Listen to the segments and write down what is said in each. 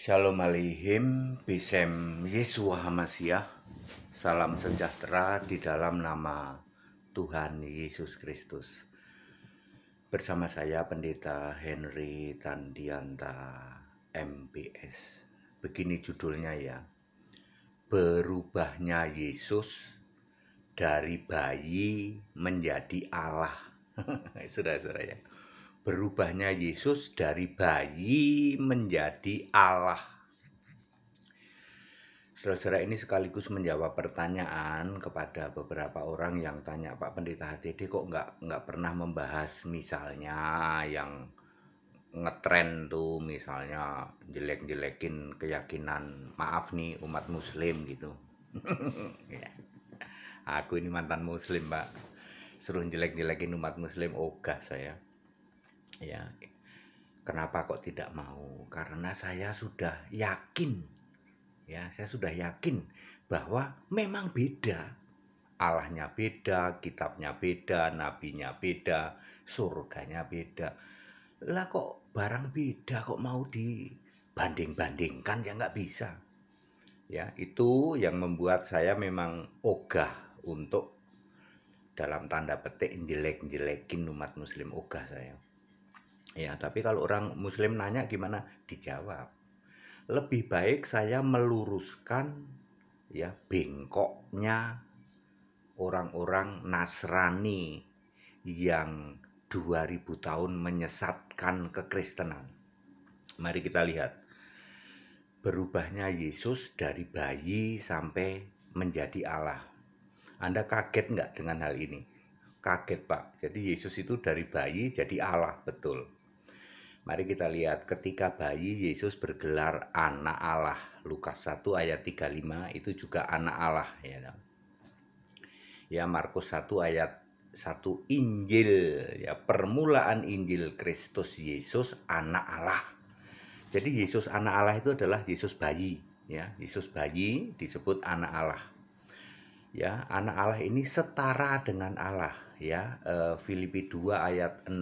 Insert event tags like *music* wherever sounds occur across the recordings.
Shalom Aleichem, Bisem Yesua Hamasyah, salam sejahtera di dalam nama Tuhan Yesus Kristus. Bersama saya Pendeta Henry Tandianta MPS. Begini judulnya ya, Berubahnya Yesus dari bayi menjadi Allah. Sudah-sudah *laughs* ya berubahnya Yesus dari bayi menjadi Allah. Saudara ini sekaligus menjawab pertanyaan kepada beberapa orang yang tanya Pak Pendeta HTD kok nggak nggak pernah membahas misalnya yang ngetren tuh misalnya jelek-jelekin keyakinan maaf nih umat muslim gitu. *laughs* Ya. Aku ini mantan muslim, Pak. Suruh jelek-jelekin umat muslim ogah saya ya kenapa kok tidak mau karena saya sudah yakin ya saya sudah yakin bahwa memang beda Allahnya beda, kitabnya beda, nabinya beda, surganya beda. Lah kok barang beda kok mau dibanding-bandingkan ya nggak bisa. Ya, itu yang membuat saya memang ogah untuk dalam tanda petik jelek-jelekin umat muslim ogah saya. Ya, tapi kalau orang muslim nanya gimana? Dijawab. Lebih baik saya meluruskan ya bengkoknya orang-orang Nasrani yang 2000 tahun menyesatkan kekristenan. Mari kita lihat berubahnya Yesus dari bayi sampai menjadi Allah. Anda kaget nggak dengan hal ini? Kaget Pak. Jadi Yesus itu dari bayi jadi Allah, betul. Mari kita lihat ketika bayi Yesus bergelar anak Allah. Lukas 1 ayat 35 itu juga anak Allah ya. Kan? Ya Markus 1 ayat 1 Injil ya permulaan Injil Kristus Yesus anak Allah. Jadi Yesus anak Allah itu adalah Yesus bayi ya. Yesus bayi disebut anak Allah. Ya, anak Allah ini setara dengan Allah ya. E, Filipi 2 ayat 6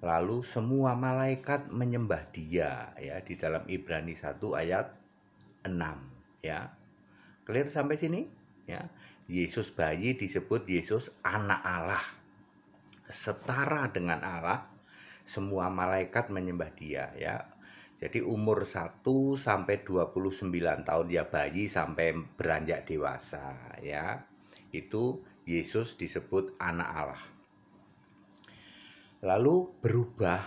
lalu semua malaikat menyembah dia ya di dalam Ibrani 1 ayat 6 ya clear sampai sini ya Yesus bayi disebut Yesus anak Allah setara dengan Allah semua malaikat menyembah dia ya jadi umur 1 sampai 29 tahun dia ya, bayi sampai beranjak dewasa ya itu Yesus disebut anak Allah lalu berubah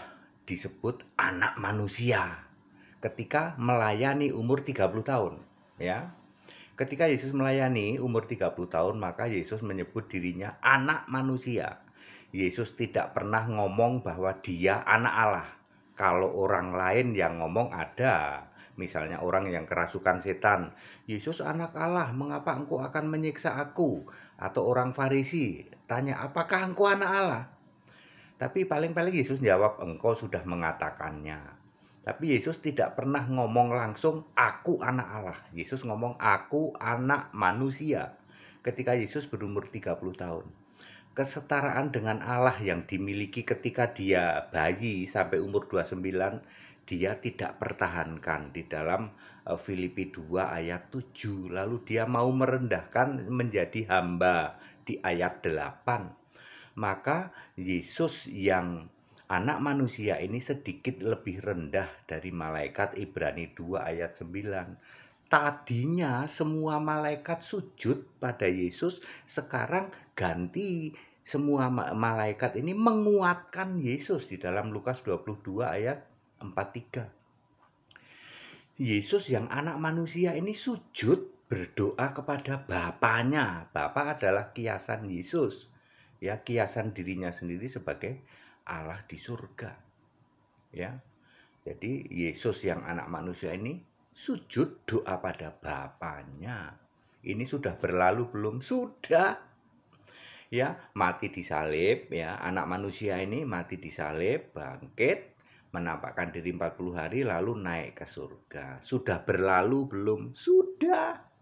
disebut anak manusia ketika melayani umur 30 tahun ya ketika Yesus melayani umur 30 tahun maka Yesus menyebut dirinya anak manusia Yesus tidak pernah ngomong bahwa dia anak Allah kalau orang lain yang ngomong ada misalnya orang yang kerasukan setan Yesus anak Allah mengapa engkau akan menyiksa aku atau orang Farisi tanya apakah engkau anak Allah tapi paling-paling Yesus jawab, engkau sudah mengatakannya. Tapi Yesus tidak pernah ngomong langsung, aku anak Allah. Yesus ngomong, aku anak manusia. Ketika Yesus berumur 30 tahun. Kesetaraan dengan Allah yang dimiliki ketika dia bayi sampai umur 29, dia tidak pertahankan di dalam eh, Filipi 2 ayat 7. Lalu dia mau merendahkan menjadi hamba di ayat 8 maka Yesus yang anak manusia ini sedikit lebih rendah dari malaikat Ibrani 2 ayat 9. Tadinya semua malaikat sujud pada Yesus, sekarang ganti semua malaikat ini menguatkan Yesus di dalam Lukas 22 ayat 43. Yesus yang anak manusia ini sujud berdoa kepada Bapaknya. Bapak adalah kiasan Yesus ya kiasan dirinya sendiri sebagai Allah di surga. Ya. Jadi Yesus yang anak manusia ini sujud doa pada Bapaknya. Ini sudah berlalu belum? Sudah. Ya, mati disalib ya. Anak manusia ini mati disalib, bangkit, menampakkan diri 40 hari lalu naik ke surga. Sudah berlalu belum? Sudah.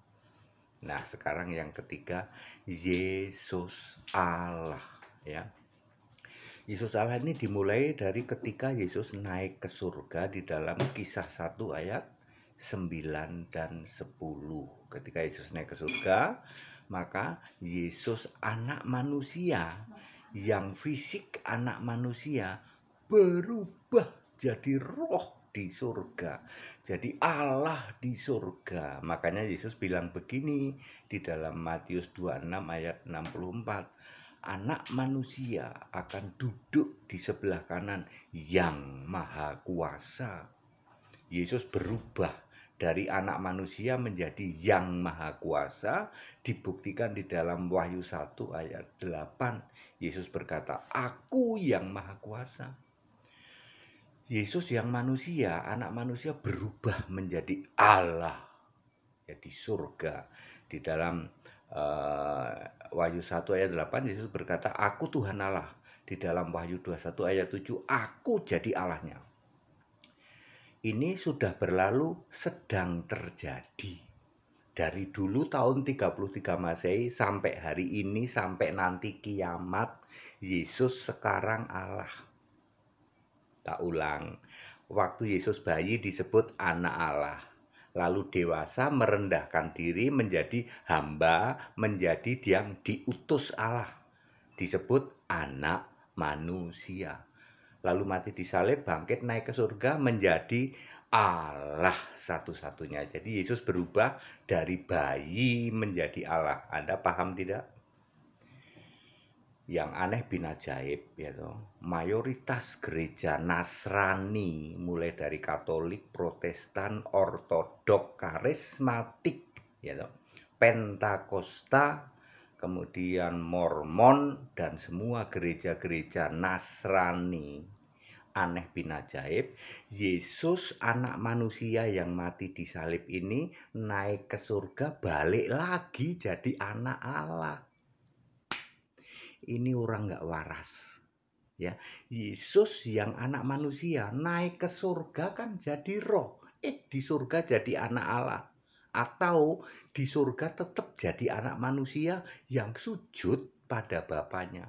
Nah, sekarang yang ketiga, Yesus Allah, ya. Yesus Allah ini dimulai dari ketika Yesus naik ke surga di dalam kisah 1 ayat 9 dan 10. Ketika Yesus naik ke surga, maka Yesus anak manusia yang fisik anak manusia berubah jadi roh di surga. Jadi Allah di surga. Makanya Yesus bilang begini di dalam Matius 26 ayat 64. Anak manusia akan duduk di sebelah kanan yang maha kuasa. Yesus berubah dari anak manusia menjadi yang maha kuasa dibuktikan di dalam Wahyu 1 ayat 8. Yesus berkata, "Aku yang maha kuasa." Yesus yang manusia, anak manusia berubah menjadi Allah. Jadi ya, surga. Di dalam uh, Wahyu 1 ayat 8 Yesus berkata, "Aku Tuhan Allah." Di dalam Wahyu 21 ayat 7, "Aku jadi Allahnya." Ini sudah berlalu sedang terjadi. Dari dulu tahun 33 Masehi sampai hari ini sampai nanti kiamat, Yesus sekarang Allah Tak ulang. Waktu Yesus bayi disebut anak Allah. Lalu dewasa merendahkan diri menjadi hamba, menjadi yang diutus Allah. Disebut anak manusia. Lalu mati disalib, bangkit naik ke surga menjadi Allah satu-satunya. Jadi Yesus berubah dari bayi menjadi Allah. Anda paham tidak? yang aneh bin ajaib gitu. Mayoritas gereja Nasrani mulai dari Katolik, Protestan, Ortodok, Karismatik gitu. Pentakosta, kemudian Mormon dan semua gereja-gereja Nasrani aneh bin ajaib Yesus anak manusia yang mati di salib ini naik ke surga balik lagi jadi anak Allah ini orang nggak waras ya Yesus yang anak manusia naik ke surga kan jadi roh eh di surga jadi anak Allah atau di surga tetap jadi anak manusia yang sujud pada bapaknya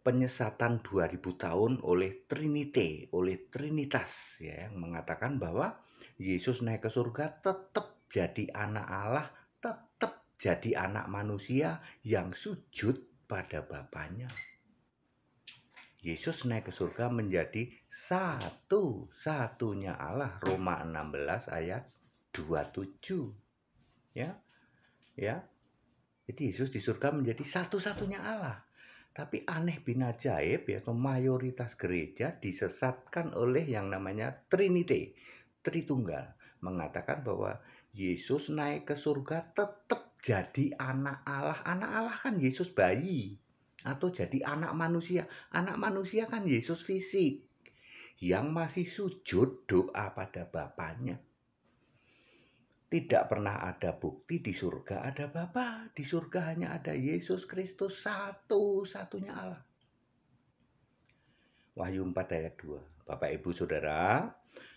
penyesatan 2000 tahun oleh Trinite, oleh Trinitas ya, yang mengatakan bahwa Yesus naik ke surga tetap jadi anak Allah jadi anak manusia yang sujud pada Bapaknya. Yesus naik ke surga menjadi satu-satunya Allah. Roma 16 ayat 27. Ya. Ya. Jadi Yesus di surga menjadi satu-satunya Allah. Tapi aneh bin ajaib yaitu mayoritas gereja disesatkan oleh yang namanya Trinity, Tritunggal, mengatakan bahwa Yesus naik ke surga tetap jadi anak Allah. Anak Allah kan Yesus bayi atau jadi anak manusia. Anak manusia kan Yesus fisik yang masih sujud doa pada Bapaknya. Tidak pernah ada bukti di surga ada Bapa, di surga hanya ada Yesus Kristus satu-satunya Allah. Wahyu 4 ayat 2. Bapak Ibu Saudara,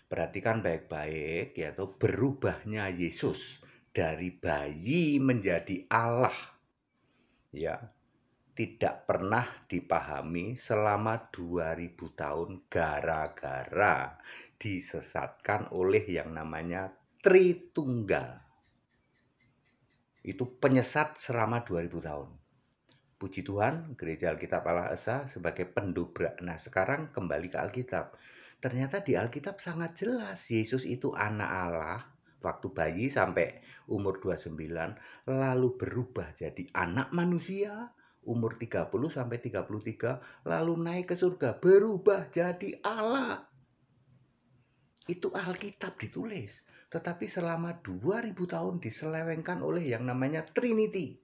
perhatikan baik-baik yaitu berubahnya Yesus dari bayi menjadi Allah ya tidak pernah dipahami selama 2000 tahun gara-gara disesatkan oleh yang namanya Tritunggal. Itu penyesat selama 2000 tahun. Puji Tuhan, gereja Alkitab Allah Esa sebagai pendobrak. Nah, sekarang kembali ke Alkitab. Ternyata di Alkitab sangat jelas Yesus itu anak Allah waktu bayi sampai umur 29 lalu berubah jadi anak manusia umur 30 sampai 33 lalu naik ke surga berubah jadi Allah itu Alkitab ditulis tetapi selama 2000 tahun diselewengkan oleh yang namanya Trinity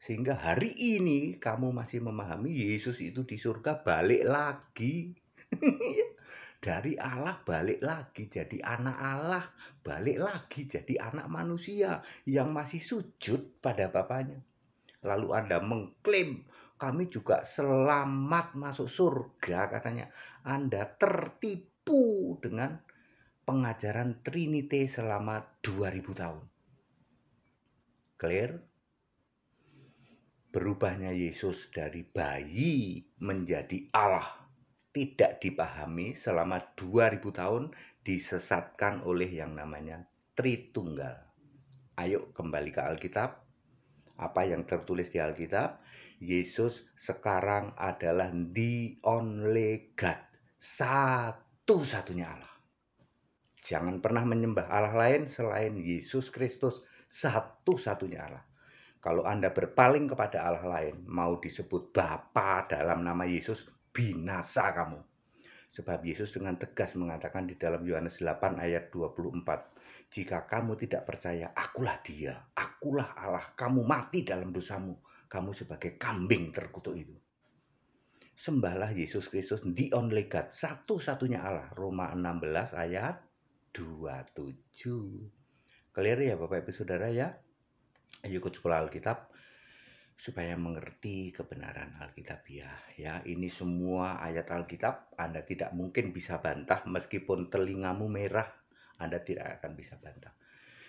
sehingga hari ini kamu masih memahami Yesus itu di surga balik lagi *laughs* dari Allah balik lagi jadi anak Allah, balik lagi jadi anak manusia yang masih sujud pada bapaknya. Lalu Anda mengklaim kami juga selamat masuk surga katanya. Anda tertipu dengan pengajaran Trinity selama 2000 tahun. Clear? Berubahnya Yesus dari bayi menjadi Allah tidak dipahami selama 2000 tahun disesatkan oleh yang namanya Tritunggal. Ayo kembali ke Alkitab. Apa yang tertulis di Alkitab? Yesus sekarang adalah the only God, satu-satunya Allah. Jangan pernah menyembah Allah lain selain Yesus Kristus, satu-satunya Allah. Kalau Anda berpaling kepada Allah lain, mau disebut Bapa dalam nama Yesus, binasa kamu. Sebab Yesus dengan tegas mengatakan di dalam Yohanes 8 ayat 24, jika kamu tidak percaya, akulah dia, akulah Allah, kamu mati dalam dosamu, kamu sebagai kambing terkutuk itu. Sembahlah Yesus Kristus, di only God, satu-satunya Allah. Roma 16 ayat 27. Clear ya Bapak Ibu Saudara ya? Ayo ikut sekolah Alkitab supaya mengerti kebenaran Alkitabiah ya. ya. Ini semua ayat Alkitab Anda tidak mungkin bisa bantah meskipun telingamu merah Anda tidak akan bisa bantah.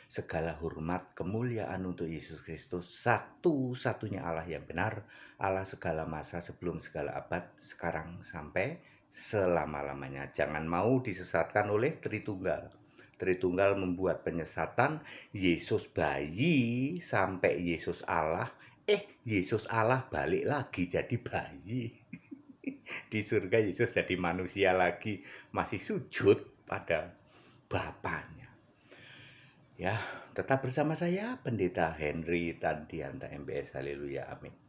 Segala hormat kemuliaan untuk Yesus Kristus satu-satunya Allah yang benar, Allah segala masa sebelum segala abad sekarang sampai selama-lamanya. Jangan mau disesatkan oleh Tritunggal. Tritunggal membuat penyesatan Yesus bayi sampai Yesus Allah Eh, Yesus Allah balik lagi jadi bayi. *laughs* Di surga Yesus jadi manusia lagi, masih sujud pada Bapaknya. Ya, tetap bersama saya Pendeta Henry Tandianta MBS. Haleluya. Amin.